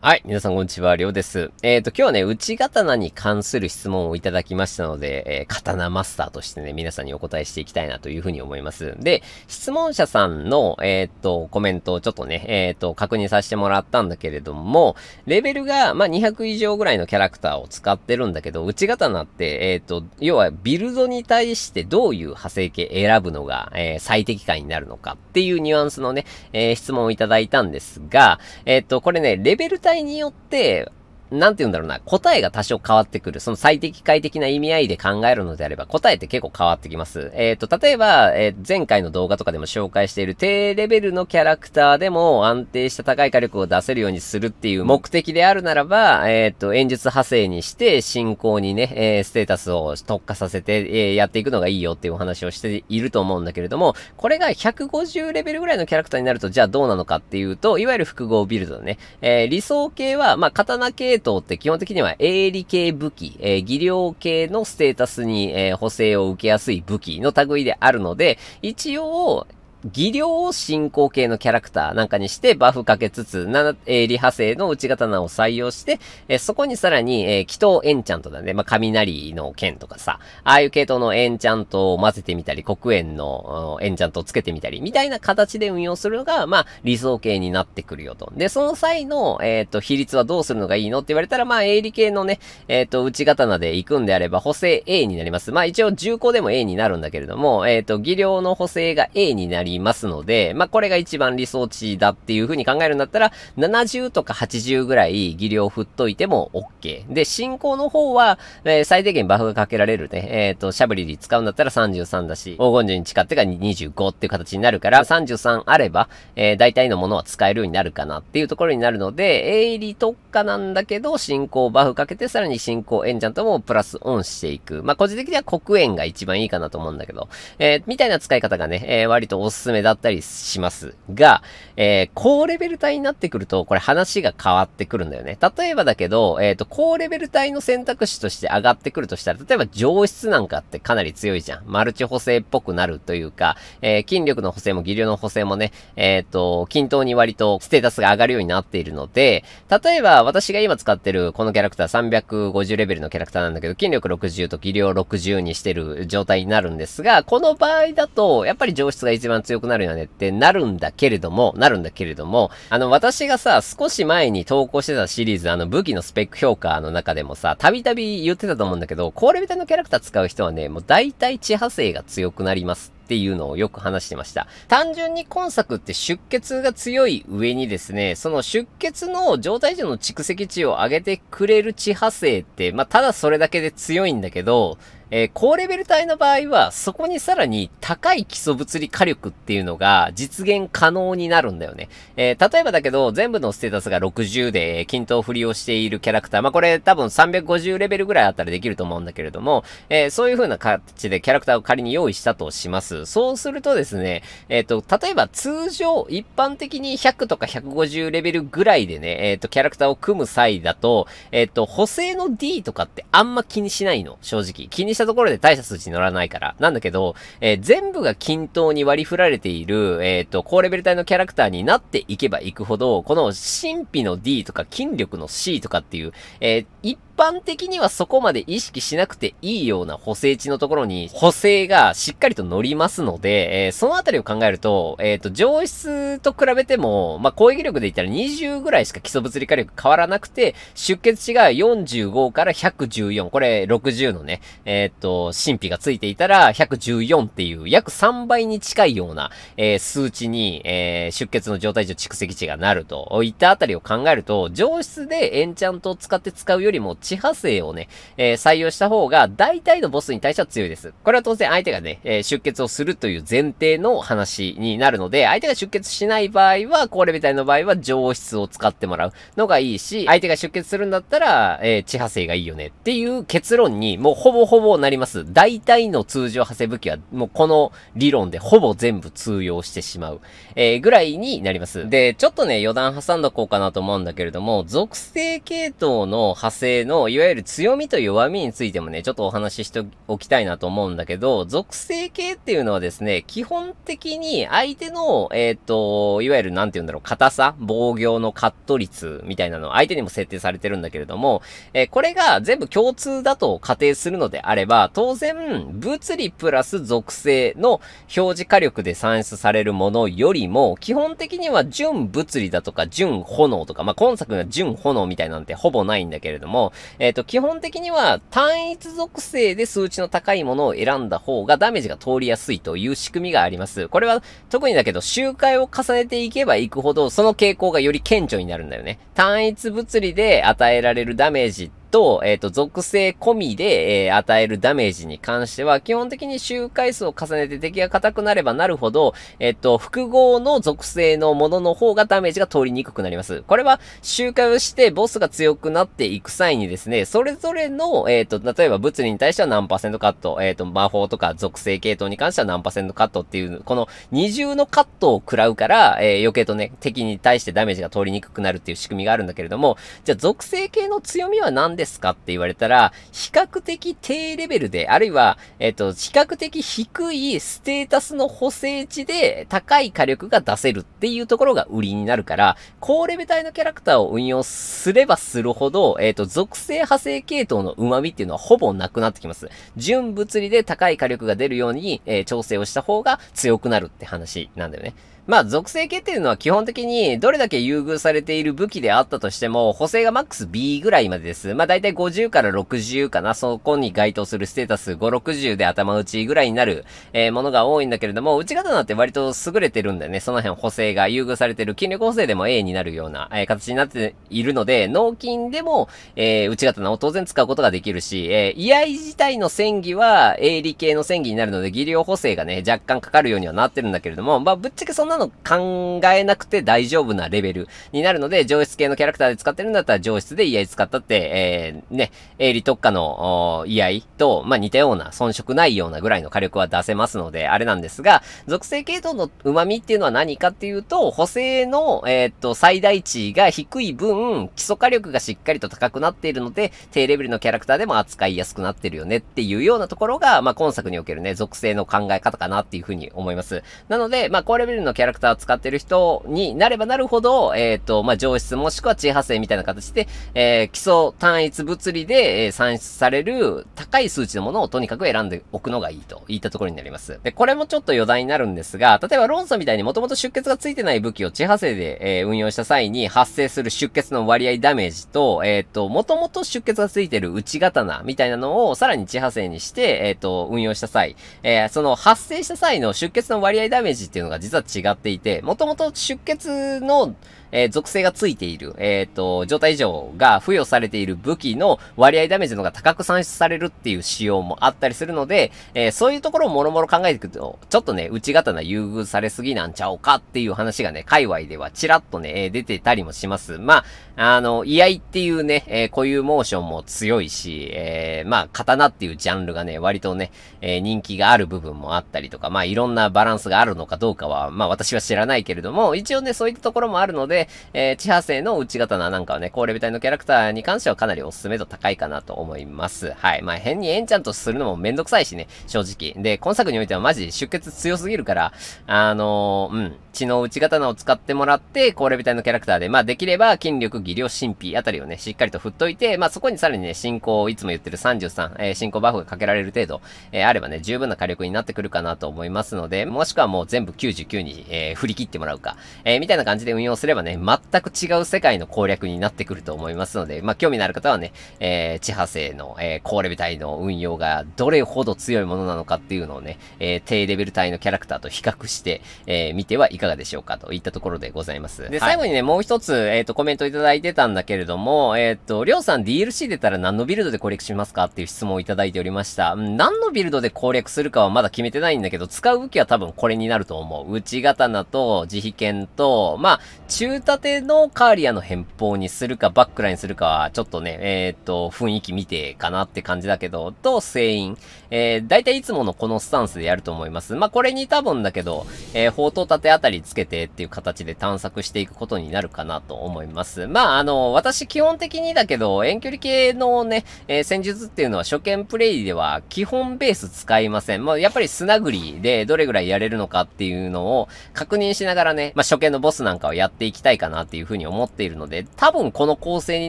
はい。皆さん、こんにちは。りょうです。えっ、ー、と、今日はね、内刀に関する質問をいただきましたので、えー、刀マスターとしてね、皆さんにお答えしていきたいなというふうに思います。で、質問者さんの、えっ、ー、と、コメントをちょっとね、えっ、と、確認させてもらったんだけれども、レベルが、まあ、200以上ぐらいのキャラクターを使ってるんだけど、内刀って、えっ、と、要は、ビルドに対してどういう派生系選ぶのが、え最適解になるのかっていうニュアンスのね、え質問をいただいたんですが、えっ、と、これね、レベル体によって、なんて言うんだろうな、答えが多少変わってくる。その最適解的な意味合いで考えるのであれば、答えって結構変わってきます。えっ、ー、と、例えば、えー、前回の動画とかでも紹介している低レベルのキャラクターでも安定した高い火力を出せるようにするっていう目的であるならば、えっ、ー、と、演術派生にして、進行にね、えステータスを特化させて、えやっていくのがいいよっていうお話をしていると思うんだけれども、これが150レベルぐらいのキャラクターになると、じゃあどうなのかっていうと、いわゆる複合ビルドね、え理想系は、まあ、刀系系統って基本的には営利系武器、えー、技量系のステータスに、えー、補正を受けやすい武器の類であるので、一応、技量を進行形のキャラクターなんかにしてバフかけつつ、な、えー、リ派生の内刀を採用して、えー、そこにさらに、えー、祈祷エンチャントだね。まあ、雷の剣とかさ、ああいう系統のエンチャントを混ぜてみたり、黒煙のエンチャントをつけてみたり、みたいな形で運用するのが、まあ、理想形になってくるよと。で、その際の、えっ、と、比率はどうするのがいいのって言われたら、まあ、営利系のね、えっ、と、内刀で行くんであれば、補正 A になります。まあ、一応、重工でも A になるんだけれども、えっ、と、技量の補正が A になりりますので、まあ、これが一番理想値だっていう風に考えるんだったら、70とか80ぐらい技量振っといても OK。で、進行の方は、えー、最低限バフがかけられるね。えっ、ー、と、シャブリリ使うんだったら33だし、黄金銃に誓ってが25っていう形になるから、33あれば、えー、大体のものは使えるようになるかなっていうところになるので、営利特化なんだけど、進行バフかけて、さらに進行エンジャントもプラスオンしていく。まあ、個人的には黒煙が一番いいかなと思うんだけど、えー、みたいな使い方がね、えー、割とおすすすめだったりしますが、えー、高レベル帯になってくると、これ話が変わってくるんだよね。例えばだけど、えっ、ー、と、高レベル帯の選択肢として上がってくるとしたら、例えば上質なんかってかなり強いじゃん。マルチ補正っぽくなるというか、えー、筋力の補正も技量の補正もね、えっ、と、均等に割とステータスが上がるようになっているので、例えば私が今使ってるこのキャラクター350レベルのキャラクターなんだけど、筋力60と技量60にしてる状態になるんですが、この場合だと、やっぱり上質が一番強くなるよねってなるんだけれども、なるんだけれども、あの、私がさ、少し前に投稿してたシリーズ、あの、武器のスペック評価の中でもさ、たびたび言ってたと思うんだけど、これみたいなキャラクター使う人はね、もう大体地派生が強くなりますっていうのをよく話してました。単純に今作って出血が強い上にですね、その出血の状態上の蓄積値を上げてくれる地派生って、まあ、ただそれだけで強いんだけど、えー、高レベル帯の場合は、そこにさらに高い基礎物理火力っていうのが実現可能になるんだよね。えー、例えばだけど、全部のステータスが60で、均等振りをしているキャラクター。まあ、これ多分350レベルぐらいあったらできると思うんだけれども、えー、そういう風な形でキャラクターを仮に用意したとします。そうするとですね、えっ、と、例えば通常、一般的に100とか150レベルぐらいでね、えっ、と、キャラクターを組む際だと、えっ、と、補正の D とかってあんま気にしないの、正直。気にしたところで大した数値に乗らないから。なんだけど、えー、全部が均等に割り振られている、えっ、ー、と、高レベル帯のキャラクターになっていけばいくほど、この神秘の D とか筋力の C とかっていう、えー、一般的にはそこまで意識しなくていいような補正値のところに補正がしっかりと乗りますので、えー、そのあたりを考えると、えっ、ー、と、上質と比べても、まあ、攻撃力で言ったら20ぐらいしか基礎物理火力変わらなくて、出血値が45から114、これ60のね、えっ、ー、と、神秘がついていたら114っていう約3倍に近いような、えー、数値に、えー、出血の状態上蓄積値がなるといったあたりを考えると、上質でエンチャントを使って使うよりも地派生をね、えー、採用した方が、大体のボスに対しては強いです。これは当然相手がね、えー、出血をするという前提の話になるので、相手が出血しない場合は、高レベ隊の場合は上質を使ってもらうのがいいし、相手が出血するんだったら、えー、地派生がいいよねっていう結論に、もうほぼほぼなります。大体の通常派生武器は、もうこの理論でほぼ全部通用してしまう、えー、ぐらいになります。で、ちょっとね、余談挟んどこうかなと思うんだけれども、属性系統の派生のの、いわゆる強みと弱みについてもね、ちょっとお話ししておきたいなと思うんだけど、属性系っていうのはですね、基本的に相手の、えっ、ー、と、いわゆるなんて言うんだろう、硬さ防御のカット率みたいなの、相手にも設定されてるんだけれども、えー、これが全部共通だと仮定するのであれば、当然、物理プラス属性の表示火力で算出されるものよりも、基本的には純物理だとか、純炎とか、まあ、今作は純炎みたいなんてほぼないんだけれども、えっ、ー、と、基本的には単一属性で数値の高いものを選んだ方がダメージが通りやすいという仕組みがあります。これは特にだけど周回を重ねていけばいくほどその傾向がより顕著になるんだよね。単一物理で与えられるダメージってと、えっ、ー、と、属性込みで、えー、与えるダメージに関しては、基本的に周回数を重ねて敵が硬くなればなるほど、えっ、ー、と、複合の属性のものの方がダメージが通りにくくなります。これは、周回をしてボスが強くなっていく際にですね、それぞれの、えっ、と、例えば物理に対しては何パーセントカット、えっ、と、魔法とか属性系統に関しては何パーセントカットっていう、この二重のカットを食らうから、え余計とね、敵に対してダメージが通りにくくなるっていう仕組みがあるんだけれども、じゃあ属性系の強みは何でですかって言われたら、比較的低レベルで、あるいは、えっ、と、比較的低いステータスの補正値で高い火力が出せるっていうところが売りになるから、高レベル帯のキャラクターを運用すればするほど、えっ、と、属性派生系統の旨味っていうのはほぼなくなってきます。純物理で高い火力が出るように、えー、調整をした方が強くなるって話なんだよね。まあ、属性系っていうのは基本的にどれだけ優遇されている武器であったとしても、補正がマックス B ぐらいまでです。まだいたい50から60かな、そこに該当するステータス5、60で頭打ちぐらいになる、えー、ものが多いんだけれども、内方なんて割と優れてるんだよね。その辺補正が優遇されてる、筋力補正でも A になるような、えー、形になっているので、脳筋でも、えー、内刀を当然使うことができるし、えー、居合自体の戦技は、営利系の戦技になるので、技量補正がね、若干かかるようにはなってるんだけれども、まあ、ぶっちゃけそんなの考えなくて大丈夫なレベルになるので、上質系のキャラクターで使ってるんだったら上質で居合使ったって、えーえー、ね、営利特化の、居合と、まあ、似たような、遜色ないようなぐらいの火力は出せますので、あれなんですが、属性系統の旨味っていうのは何かっていうと、補正の、えー、っと、最大値が低い分、基礎火力がしっかりと高くなっているので、低レベルのキャラクターでも扱いやすくなってるよねっていうようなところが、まあ、今作におけるね、属性の考え方かなっていうふうに思います。なので、まあ、高レベルのキャラクターを使ってる人になればなるほど、えー、っと、まあ、上質もしくは地波性みたいな形で、えー、基礎単位一物理で算出される高い数値のものをとにかく選んでおくのがいいといったところになります。で、これもちょっと余談になるんですが、例えばロンソンみたいにもともと出血がついてない武器を地派生で、えー、運用した際に発生する出血の割合ダメージと、えっ、ー、と、もともと出血がついてる内刀みたいなのをさらに地派生にして、えっ、ー、と、運用した際、えー、その発生した際の出血の割合ダメージっていうのが実は違っていて、もともと出血の、えー、属性がついている、えっ、と、状態異常が付与されている武時の割合ダメージの方が高く算出されるっていう仕様もあったりするので、えー、そういうところをもろもろ考えていくと、ちょっとね、内型な優遇されすぎなんちゃうかっていう話がね、界隈ではちらっとね、出てたりもします。まあ、あの、居合っていうね、えー、固有モーションも強いし、えー、まあ、刀っていうジャンルがね、割とね、え人気がある部分もあったりとか、まあ、いろんなバランスがあるのかどうかは、まあ、私は知らないけれども、一応ね、そういったところもあるので、えー、地派生の内型ななんかはね、高レベル帯のキャラクターに関してはかなりおすすめ度高いかなと思います。はい。まあ、変にエンチャントするのもめんどくさいしね、正直。で、今作においてはマジ出血強すぎるから、あのー、うん、血の内刀を使ってもらって、高レベ隊のキャラクターで、まあ、できれば筋力、技量、神秘あたりをね、しっかりと振っといて、まあ、そこにさらにね、進行をいつも言ってる33、えー、進行バフがかけられる程度、えー、あればね、十分な火力になってくるかなと思いますので、もしくはもう全部99に、えー、振り切ってもらうか、えー、みたいな感じで運用すればね、全く違う世界の攻略になってくると思いますので、まあ、興味のある方はね、えー、地波性の、えー、高レベル帯の運用がどれほど強いものなのかっていうのをね、えー、低レベル帯のキャラクターと比較して、えー、見てはいかがでしょうかといったところでございます。で、最後にね、はい、もう一つ、えっ、ー、と、コメントいただいてたんだけれども、えっ、ー、と、りょうさん DLC 出たら何のビルドで攻略しますかっていう質問をいただいておりました。何のビルドで攻略するかはまだ決めてないんだけど、使う武器は多分これになると思う。内刀と慈悲剣と、まあ、中盾のカーリアの偏方にするか、バックラインするかは、ちょっとね、えっ、と、雰囲気見てかなって感じだけど、と、声員。えー、だいたいいつものこのスタンスでやると思います。まあ、これに多分だけど、えー、宝刀盾あたりつけてっていう形で探索していくことになるかなと思います。まあ、あの、私基本的にだけど、遠距離系のね、えー、戦術っていうのは初見プレイでは基本ベース使いません。まあ、やっぱりスナグリでどれぐらいやれるのかっていうのを確認しながらね、まあ、初見のボスなんかをやっていきたいかなっていうふうに思っているので、多分この構成に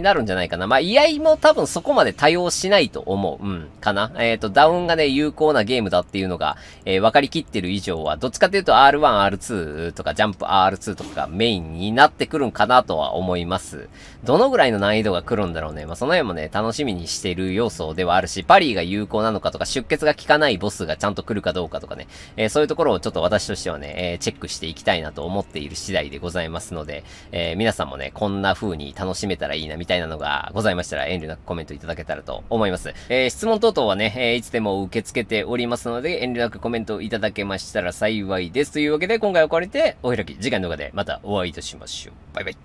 なるんじゃないかな。まあ、いやも多分そこまで対応しないと思う。うん、かな。えっ、ー、と、ダウンがね、有効なゲームだっていうのが、えー、分かりきってる以上は、どっちかというと R1、R2 とか、ジャンプ R2 とかがメインになってくるんかなとは思います。どのぐらいの難易度が来るんだろうね。まあ、その辺もね、楽しみにしてる要素ではあるし、パリーが有効なのかとか、出血が効かないボスがちゃんと来るかどうかとかね、えー、そういうところをちょっと私としてはね、えチェックしていきたいなと思っている次第でございますので、え皆さんもね、こんな風に楽しめたらいいなみたいなのがございました。したら遠慮なくコメントいただけたらと思います。えー、質問等々はね、えー、いつでも受け付けておりますので、遠慮なくコメントいただけましたら幸いです。というわけで、今回はこれでお開き、次回の動画でまたお会いいたしましょう。バイバイ。